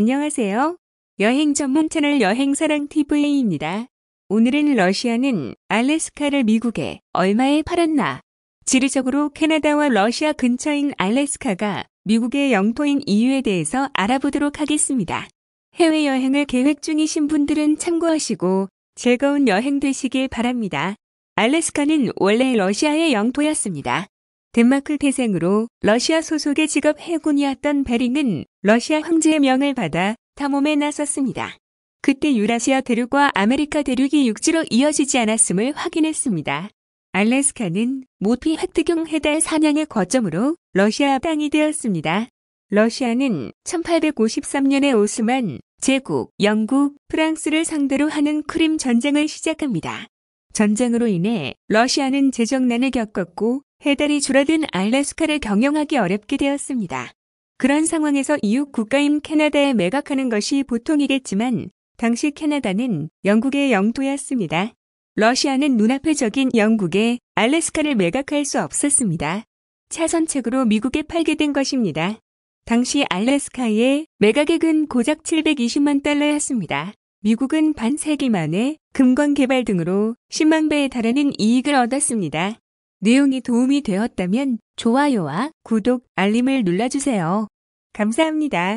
안녕하세요. 여행 전문 채널 여행사랑TV입니다. 오늘은 러시아는 알래스카를 미국에 얼마에 팔았나? 지리적으로 캐나다와 러시아 근처인 알래스카가 미국의 영토인 이유에 대해서 알아보도록 하겠습니다. 해외여행을 계획 중이신 분들은 참고하시고 즐거운 여행 되시길 바랍니다. 알래스카는 원래 러시아의 영토였습니다. 덴마크 대생으로 러시아 소속의 직업 해군이었던 베링은 러시아 황제의 명을 받아 탐험에 나섰습니다. 그때 유라시아 대륙과 아메리카 대륙이 육지로 이어지지 않았음을 확인했습니다. 알래스카는 모피 획득용 해달 사냥의 거점으로 러시아 땅이 되었습니다. 러시아는 1853년에 오스만, 제국, 영국, 프랑스를 상대로 하는 크림 전쟁을 시작합니다. 전쟁으로 인해 러시아는 재정난을 겪었고 해달이 줄어든 알래스카를 경영하기 어렵게 되었습니다. 그런 상황에서 이웃 국가인 캐나다에 매각하는 것이 보통이겠지만 당시 캐나다는 영국의 영토였습니다. 러시아는 눈앞에 적인 영국에 알래스카를 매각할 수 없었습니다. 차선책으로 미국에 팔게 된 것입니다. 당시 알래스카의 매각액은 고작 720만 달러였습니다. 미국은 반세기 만에 금광 개발 등으로 10만 배에 달하는 이익을 얻었습니다. 내용이 도움이 되었다면 좋아요와 구독, 알림을 눌러주세요. 감사합니다.